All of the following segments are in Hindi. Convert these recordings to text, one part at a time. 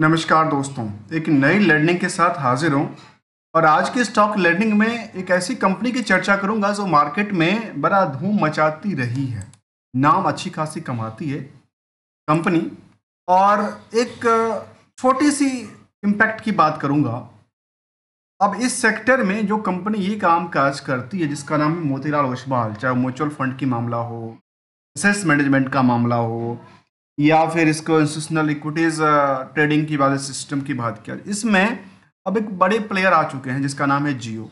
नमस्कार दोस्तों एक नई लर्निंग के साथ हाजिर हूँ और आज के स्टॉक लर्निंग में एक ऐसी कंपनी की चर्चा करूँगा जो मार्केट में बड़ा धूम मचाती रही है नाम अच्छी खासी कमाती है कंपनी और एक छोटी सी इम्पैक्ट की बात करूँगा अब इस सेक्टर में जो कंपनी ये काम काज करती है जिसका नाम है मोतीलाल ओसवाल चाहे म्यूचुअल फंड की मामला हो एसेस मैनेजमेंट का मामला हो या फिर इसको इंस्टीट्यूशनल इक्विटीज ट्रेडिंग की बात सिस्टम की बात किया इसमें अब एक बड़े प्लेयर आ चुके हैं जिसका नाम है जियो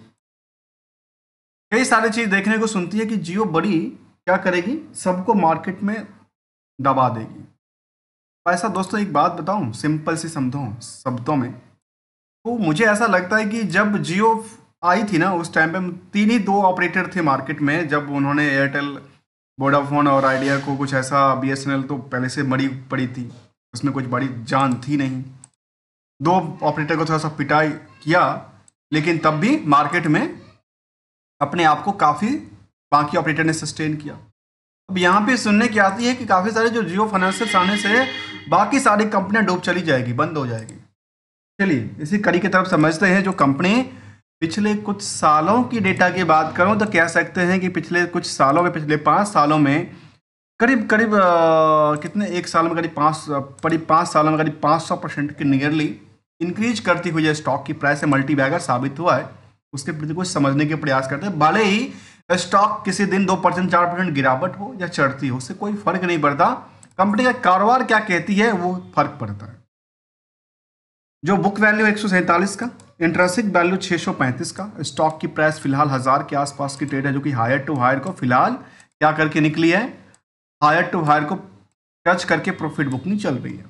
कई सारी चीज़ देखने को सुनती है कि जियो बड़ी क्या करेगी सबको मार्केट में दबा देगी तो ऐसा दोस्तों एक बात बताऊं सिंपल सी समझो शब्दों में तो मुझे ऐसा लगता है कि जब जियो आई थी ना उस टाइम पे तीन ही दो ऑपरेटर थे मार्केट में जब उन्होंने एयरटेल वोडाफोन और आइडिया को कुछ ऐसा बी तो पहले से मरी पड़ी थी उसमें कुछ बड़ी जान थी नहीं दो ऑपरेटर को थोड़ा सा पिटाई किया लेकिन तब भी मार्केट में अपने आप को काफ़ी बाकी ऑपरेटर ने सस्टेन किया अब यहाँ पे सुनने की आती है कि काफ़ी सारे जो जियो फाइनेंशियल आने से बाकी सारी कंपनियाँ डूब चली जाएगी बंद हो जाएगी चलिए इसी कड़ी की तरफ समझते हैं जो कंपनी पिछले कुछ सालों की डेटा की बात करूं तो कह सकते हैं कि पिछले कुछ सालों में पिछले पाँच सालों में करीब करीब कितने एक साल में करीब पाँच करीब पाँच सालों में करीब पाँच सौ परसेंट की नियरली इंक्रीज करती हुई है स्टॉक की प्राइस है मल्टी बैगर साबित हुआ है उसके प्रति कुछ समझने के प्रयास करते हैं भले ही स्टॉक किसी दिन दो परसेंट चार परसेंट गिरावट हो या चढ़ती हो उससे कोई फर्क नहीं पड़ता कंपनी का कारोबार क्या कहती है वो फर्क पड़ता है जो बुक वैल्यू एक का इंटरेस्टिक वैल्यू 635 का स्टॉक की प्राइस फिलहाल हज़ार के आसपास की ट्रेड है जो कि हायर टू हायर को फिलहाल क्या करके निकली है हायर टू हायर को टच करके प्रॉफिट बुकिंग चल रही है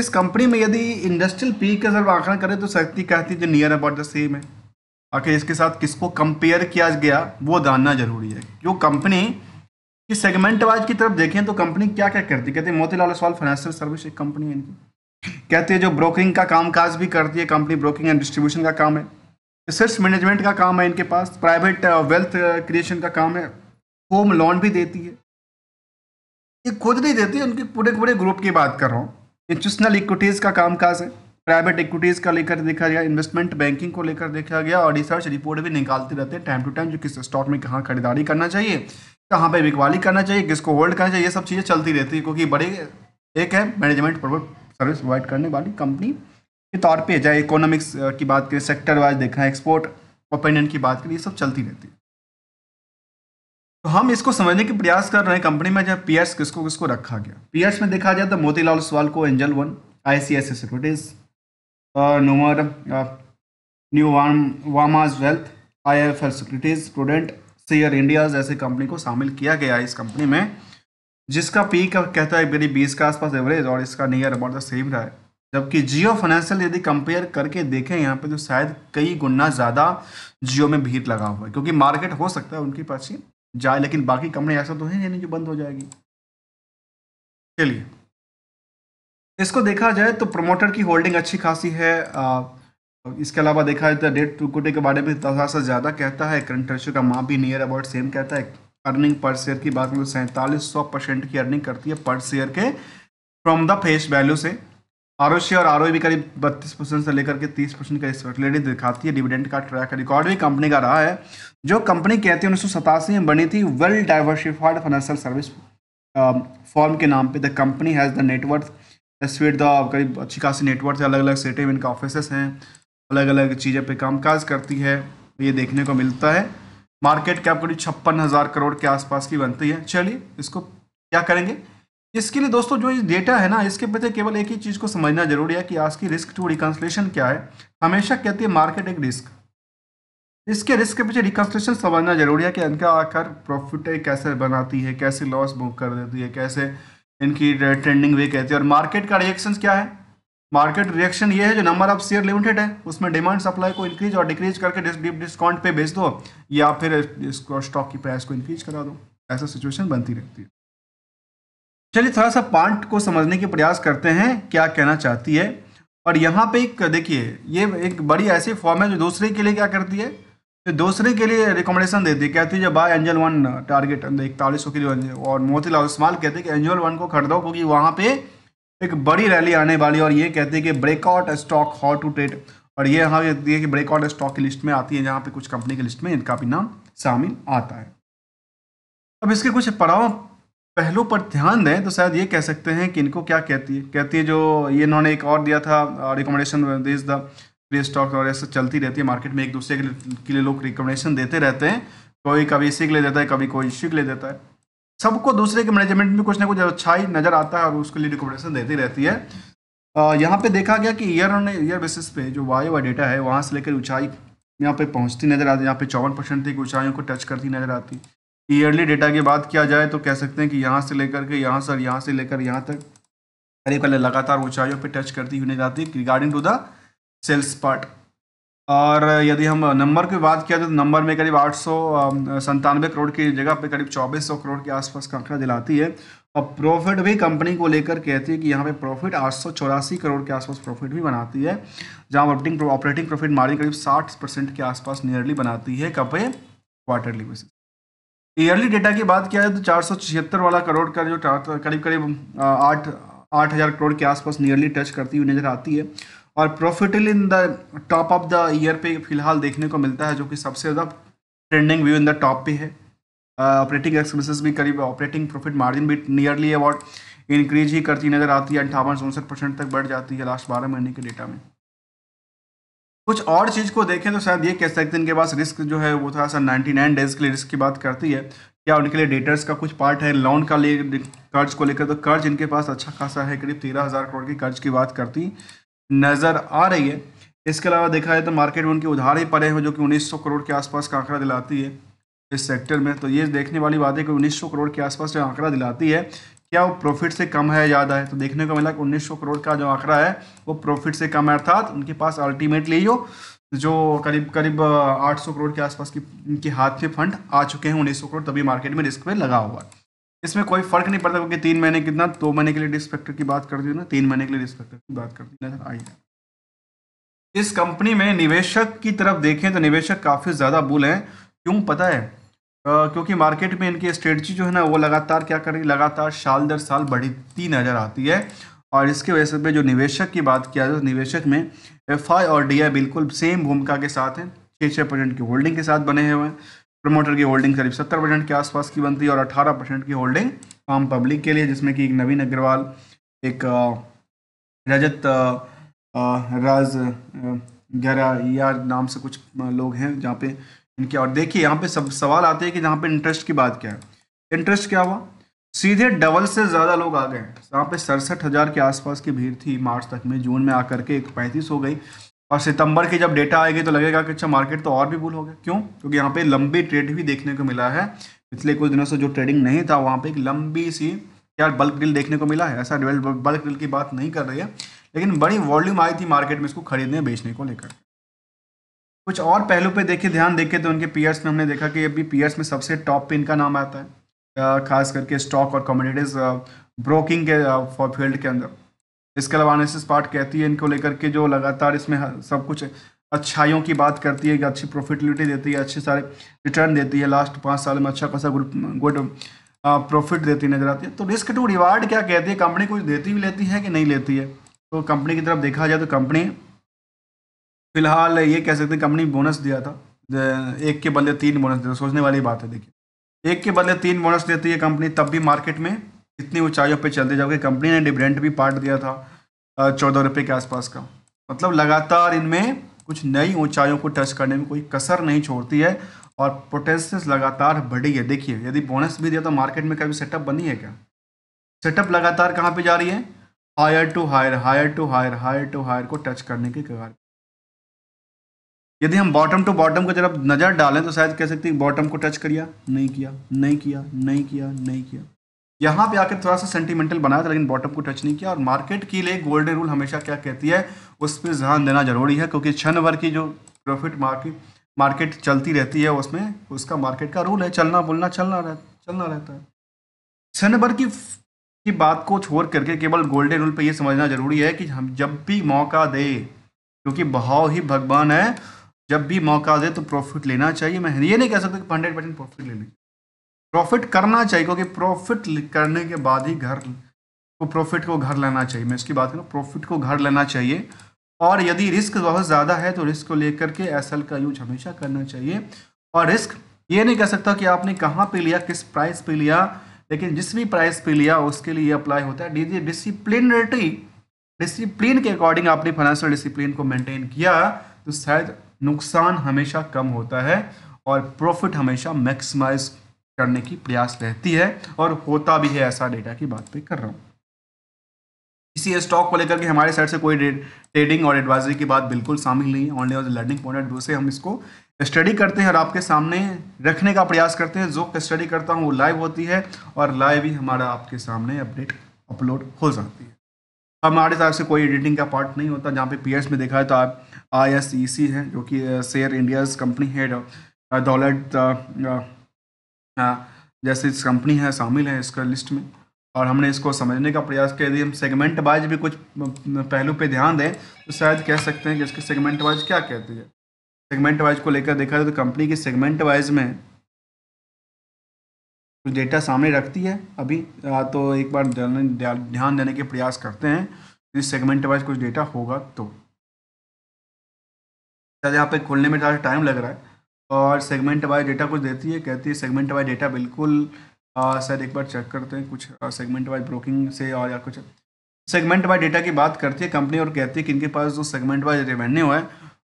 इस कंपनी में यदि इंडस्ट्रियल पीक का जब आंकड़ा करें तो सकती कहती जो नियर अबाउट द सेम है आखिर इसके साथ किसको कंपेयर किया गया वो जानना जरूरी है जो कंपनी की सेगमेंट वाइज की तरफ देखें तो कंपनी क्या क्या करती कहते हैं मोतीलाल सवाल फाइनेंशियल सर्विस एक कंपनी है इनकी कहते हैं जो ब्रोकरिंग का कामकाज भी करती है कंपनी ब्रोकिंग एंड डिस्ट्रीब्यूशन का काम है रिसर्च मैनेजमेंट का काम है इनके पास प्राइवेट वेल्थ क्रिएशन का काम है होम लोन भी देती है ये खुद नहीं देती उनके पूरे पूरे ग्रुप की बात कर रहा हूँ इंस्टीट्यूशनल इक्विटीज़ का कामकाज है प्राइवेट इक्विटीज़ का लेकर देखा गया इन्वेस्टमेंट बैंकिंग को लेकर देखा गया और रिसर्च रिपोर्ट भी निकालते रहते हैं टाइम टू टाइम जो किस स्टॉक में कहाँ खरीदारी करना चाहिए कहाँ पे बिकवाली करना चाहिए किसको होल्ड करना चाहिए ये सब चीज़ें चलती रहती है क्योंकि बड़े एक है मैनेजमेंट सर्विस प्रोवाइड करने वाली कंपनी के तौर पे चाहे इकोनॉमिक्स uh, की बात करें सेक्टर वाइज देखना एक्सपोर्ट ओपिनियन की बात करें ये सब चलती रहती है तो हम इसको समझने के प्रयास कर रहे हैं कंपनी में जब पीएर्स किसको किसको रखा गया पीएर्स में देखा जाए तो मोतीलाल सवाल को Angel One I C S securities और नोमर न्यू वामाज wealth I F L securities prudent share India's ऐसे कंपनी को शामिल किया गया इस कंपनी में जिसका पीक कहता है मेरी बीस के आसपास एवरेज और इसका नियर अबाउट द सेम रहा है जबकि जियो फाइनेंशियल यदि कंपेयर करके देखें यहाँ पे तो शायद कई गुना ज़्यादा जियो में भीड़ लगा हुआ है क्योंकि मार्केट हो सकता है उनके पास ही जाए लेकिन बाकी कंपनी ऐसा तो है नहीं जो बंद हो जाएगी चलिए इसको देखा जाए तो प्रमोटर की होल्डिंग अच्छी खासी है आ, इसके अलावा देखा जाए तो डेट टू कोटे के बारे में थोड़ा सा ज़्यादा कहता है करंट रेशियो का माँ भी नियर अबाउट सेम कहता है अर्निंग पर शेयर की बात करें तो सैंतालीस सौ परसेंट की अर्निंग करती है पर शेयर के फ्रॉम द फेस वैल्यू से आर और आर भी करीब बत्तीस परसेंट से लेकर के तीस परसेंट का स्पेशलिटी दिखाती है डिविडेंड का ट्रैक रिकॉर्ड भी कंपनी का रहा है जो कंपनी कहती है उन्नीस में बनी थी well diversified financial service firm के नाम पे the company has the net worth the करीब अच्छी खासी नेटवर्क है अलग अलग सिटी में इनका ऑफिसेस हैं अलग अलग चीज़ें पर काम करती है ये देखने को मिलता है मार्केट कैप करीब छप्पन हज़ार करोड़ के आसपास की बनती है चलिए इसको क्या करेंगे इसके लिए दोस्तों जो ये डेटा है ना इसके पीछे केवल एक ही चीज़ को समझना जरूरी है कि आज की रिस्क टू रिकन्सलेशन क्या है हमेशा कहती है मार्केट एक रिस्क इसके रिस्क के पीछे रिकन्सलेशन समझना जरूरी है कि इनका आकर प्रॉफिट कैसे बनाती है कैसे लॉस बुक कर देती है कैसे इनकी ट्रेंडिंग वे कहती है और मार्केट का रिएक्शन क्या है मार्केट रिएक्शन ये है जो नंबर ऑफ शेयर लिमिटेड है उसमें डिमांड सप्लाई को इंक्रीज और डिक्रीज करके डिस्काउंट पे बेच दो या फिर स्टॉक की प्राइस को इंक्रीज करा दो ऐसा सिचुएशन बनती रहती है चलिए थोड़ा सा पॉइंट को समझने के प्रयास करते हैं क्या कहना चाहती है और यहाँ पे एक देखिए ये एक बड़ी ऐसी फॉर्म है जो दूसरे के लिए क्या करती है जो दूसरे के लिए रिकमेंडेशन देती है कहती है जब बाय एंजल वन टारगेट इकतालीस सौ किलो और मोतीलाल उस्माल कहते हैं कि एंजल वन को खरीदो क्योंकि वहाँ पे एक बड़ी रैली आने वाली और ये कहते हैं कि breakout stock how to trade और ये यहाँ कहती है कि ब्रेकआउट स्टॉक की लिस्ट में आती है जहाँ पे कुछ कंपनी की लिस्ट में इनका भी नाम शामिल आता है अब इसके कुछ पड़ाव पहलू पर ध्यान दें तो शायद ये कह सकते हैं कि इनको क्या कहती है कहती है जो ये इन्होंने एक और दिया था recommendation this the play stock और ऐसा चलती रहती है मार्केट में एक दूसरे के लिए लोग रिकमेंडेशन देते रहते हैं कोई कभी इसी के लिए देता है कभी कोई इसी के लिए देता है सबको दूसरे के मैनेजमेंट में कुछ ना कुछ अच्छाई नज़र आता है और उसके लिए रिकमेंडेशन देती रहती है यहाँ पे देखा गया कि ईयर ऑन ईयर बेसिस पे जो वाई वाई डेटा है वहाँ से लेकर ऊंचाई यहाँ पे पहुँचती नज़र आती है यहाँ पे चौवन परसेंट तक ऊंचाइयों को टच करती नज़र आती ईयरली डेटा की बात किया जाए तो कह सकते हैं कि यहाँ से लेकर के यहाँ से यहाँ से लेकर यहाँ तक करीब कल लगातार ऊंचाइयों पर टच करती हुई नजर आती है regarding to the sales part और यदि हम नंबर की बात किया जाए तो नंबर में करीब आठ सौ संतानवे करोड़ की जगह पे करीब चौबीस सौ करोड़ के आसपास का आंकड़ा दिलाती है और प्रॉफिट भी कंपनी को लेकर कहती है कि यहाँ पे प्रॉफिट आठ सौ चौरासी करोड़ के आसपास प्रॉफिट भी बनाती है जहाँ ऑपरेटिंग ऑपरेटिंग प्रॉफिट मार्जिन करीब साठ परसेंट के आसपास नियरली बनाती है कब क्वार्टरली बेसिस ईयरली डेटा की बात किया जाए तो चार सौ छिहत्तर वाला करोड़ का जो करीब करीब आठ आठ हज़ार करोड़ के आसपास नियरली टच करती हुई नज़र आती है और प्रोफिटिल in the top of the year पे फिलहाल देखने को मिलता है जो कि सबसे ज़्यादा trending view in the top पे है ऑपरेटिंग एक्सपेंसेस भी करीब ऑपरेटिंग प्रॉफिट मार्जिन भी नियरली अबाउट इंक्रीज ही करती नज़र आती है अंठावन उनसठ परसेंट तक बढ़ जाती है लास्ट बारह महीने के डेटा में कुछ और चीज़ को देखें तो शायद ये कह सकते हैं इनके पास रिस्क जो है वो थोड़ा सा नाइन्टी नाइन डेज के लिए रिस्क की बात करती है या उनके लिए डेटर्स का कुछ पार्ट है लोन का ले कर्ज को लेकर तो कर्ज इनके पास अच्छा खासा है करीब तेरह हज़ार करोड़ की कर्ज की बात करती नज़र आ रही है इसके अलावा देखा जाए तो मार्केट में उनके उधार ही पड़े हैं जो कि 1900 करोड़ के आसपास का आंकड़ा दिलाती है इस सेक्टर में तो ये देखने वाली बात है कि 1900 करोड़ के आसपास जो आंकड़ा दिलाती है क्या वो प्रॉफिट से कम है ज़्यादा है तो देखने को मिला कि उन्नीस करोड़ का जो आंकड़ा है वो प्रॉफिट से कम है अर्थात उनके पास अल्टीमेटली जो जो करीब करीब 800 करोड़ के आसपास की इनके हाथ में फंड आ चुके हैं उन्नीस करोड़ तभी मार्केट में रिस्क में लगा हुआ है इसमें कोई फर्क नहीं पड़ता क्योंकि तीन महीने कितना दो महीने के लिए डिस्पेक्टर की बात कर दी ना तीन महीने के लिए डिस्पेक्टर की बात कर दी नजर आई है इस कंपनी में निवेशक की तरफ देखें तो निवेशक काफ़ी ज़्यादा बुल हैं क्यों पता है आ, क्योंकि मार्केट में इनकी स्ट्रेटजी जो है ना वो लगातार क्या कर रही लगातार साल दर साल बढ़ती नज़र आती है और इसके वजह से जो निवेशक की बात किया जाए तो निवेशक में एफ और डी बिल्कुल सेम भूमिका के साथ हैं छः छः परसेंट की होल्डिंग के साथ बने हुए हैं प्रमोटर की होल्डिंग करीब सत्तर परसेंट के आसपास की बनती है और अठारह परसेंट की होल्डिंग आम पब्लिक के लिए जिसमें कि एक नवीन अग्रवाल एक रजत राज गहरा यार नाम से कुछ लोग हैं जहाँ पे इनके और देखिए यहाँ पे सब सवाल आते हैं कि जहाँ पे इंटरेस्ट की बात क्या है इंटरेस्ट क्या हुआ सीधे डबल से ज़्यादा लोग आ गए यहाँ पे सड़सठ हज़ार के आसपास की भीड़ थी मार्च तक में जून में आकर के एक पैंतीस हो गई और सितंबर की जब डेटा आएगी तो लगेगा कि अच्छा मार्केट तो और भी बुल हो गया क्यों क्योंकि यहाँ पे लंबी ट्रेड भी देखने को मिला है पिछले कुछ दिनों से जो ट्रेडिंग नहीं था वहाँ पे एक लंबी सी यार बल्क डील देखने को मिला है ऐसा बल्क डील की बात नहीं कर रही है लेकिन बड़ी वॉल्यूम आई थी मार्केट में इसको खरीदने बेचने को लेकर कुछ और पहलू पर देखे ध्यान देखे तो उनके पीयर्स में हमने देखा कि अभी पीयर्स में सबसे टॉप पे इनका नाम आता है खास करके स्टॉक और कम्युनिटीज ब्रोकिंग के फील्ड के अंदर इसके अलावा एनालिसिस पार्ट कहती है इनको लेकर के जो लगातार इसमें सब कुछ अच्छाइयों की बात करती है कि अच्छी प्रॉफिटिलिटी देती है अच्छे सारे रिटर्न देती है लास्ट पाँच साल में अच्छा खासा गुड गुड प्रॉफिट देती नजर आती है तो रिस्क टू रिवार्ड क्या कहती है कंपनी कुछ देती भी लेती है कि नहीं लेती है तो कंपनी की तरफ देखा जाए तो कंपनी फिलहाल ये कह सकते हैं कंपनी बोनस दिया था एक के बदले तीन बोनस देता सोचने वाली बात है देखिए एक के बदले तीन बोनस देती है कंपनी तब भी मार्केट में इतनी ऊंचाइयों पे चलते जाओगे कंपनी ने डिविडेंट भी पार्ट दिया था चौदह रुपये के आसपास का मतलब लगातार इनमें कुछ नई ऊंचाइयों को टच करने में कोई कसर नहीं छोड़ती है और पोटेंशियल लगातार बढ़ी है देखिए यदि बोनस भी दिया तो मार्केट में कभी सेटअप बनी है क्या सेटअप लगातार कहाँ पे जा रही है higher to higher higher to higher higher to higher को टच करने के कगार यदि हम बॉटम टू बॉटम को जरा नज़र डालें तो शायद कह सकते हैं बॉटम को टच करिया नहीं किया नहीं किया नहीं किया नहीं किया यहाँ पे आकर थोड़ा सा सेंटिमेंटल बनाया था लेकिन बॉटम को टच नहीं किया और मार्केट के लिए गोल्डन रूल हमेशा क्या कहती है उस पर ध्यान देना जरूरी है क्योंकि क्षण भर की जो प्रॉफिट मार्केट मार्केट चलती रहती है उसमें उसका मार्केट का रूल है चलना बोलना चलना रह, चलना रहता है क्षण भर की की बात को छोड़ करके केवल गोल्डन रूल पर यह समझना जरूरी है कि हम जब भी मौका दे क्योंकि भाव ही भगवान है जब भी मौका दे तो प्रॉफिट लेना चाहिए मैं ये नहीं कह सकता कि हंड्रेड परसेंट प्रॉफिट लेना प्रॉफिट करना चाहिए क्योंकि प्रॉफिट करने के बाद ही घर को तो प्रॉफिट को घर लेना चाहिए मैं इसकी बात करूँ प्रॉफिट को घर लेना चाहिए और यदि रिस्क बहुत ज़्यादा है तो रिस्क को लेकर के एस का यूज हमेशा करना चाहिए और रिस्क ये नहीं कह सकता कि आपने कहाँ पे लिया किस प्राइस पे लिया लेकिन जिस भी प्राइस पे लिया उसके लिए अप्लाई होता है डिसिप्लिनटी डिसिप्लिन के अकॉर्डिंग आपने फाइनेंशियल डिसिप्लिन को मेंटेन किया तो शायद नुकसान हमेशा कम होता है और प्रॉफिट हमेशा मैक्सिमाइज करने की प्रयास रहती है और होता भी है ऐसा डेटा की बात पे कर रहा हूँ इसी स्टॉक को लेकर के हमारे साइड से कोई ट्रेडिंग और एडवाइजरी की बात बिल्कुल शामिल नहीं है ऑनली और लर्निंग पॉइंट ऑफ व्यू से हम इसको स्टडी करते हैं और आपके सामने रखने का प्रयास करते हैं जो स्टडी करता हूँ वो लाइव होती है और लाइव ही हमारा आपके सामने अपडेट अपलोड हो जाती है हमारे हिसाब से कोई एडिटिंग का पार्ट नहीं होता जहाँ पे पी में देखा है तो आप आई एस ई सी है जो कि शेयर इंडियाज कंपनी है डॉलर जैसे इस कंपनी है शामिल है इसका लिस्ट में और हमने इसको समझने का प्रयास किया यदि हम सेगमेंट वाइज भी कुछ पहलू पे ध्यान दें तो शायद कह सकते हैं कि इसके सेगमेंट वाइज क्या कहती है सेगमेंट वाइज को लेकर देखा जाए तो कंपनी की सेगमेंट वाइज में कुछ डेटा सामने रखती है अभी तो एक बार ध्यान देने के प्रयास करते हैं यदि सेगमेंट वाइज कुछ डेटा होगा तो शायद यहाँ पे खोलने में ज़्यादा टाइम लग रहा है और सेगमेंट वाइज डेटा कुछ देती है कहती है सेगमेंट वाइज डेटा बिल्कुल आ, सर एक बार चेक करते हैं कुछ सेगमेंट वाइज ब्रोकिंग से और या कुछ सेगमेंट वाइज डेटा की बात करती है कंपनी और कहती है कि इनके पास जो सेगमेंट वाइज रेवेन्यू है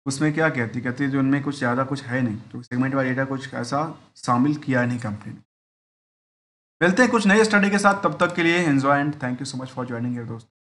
उसमें क्या कहती है कहती है जो उनमें कुछ ज़्यादा कुछ है नहीं तो सेगमेंट वाइज डेटा कुछ ऐसा शामिल किया नहीं कंपनी ने मिलते हैं कुछ नई स्टडी के साथ तब तक के लिए enjoy and thank you so much for joining दोस्तों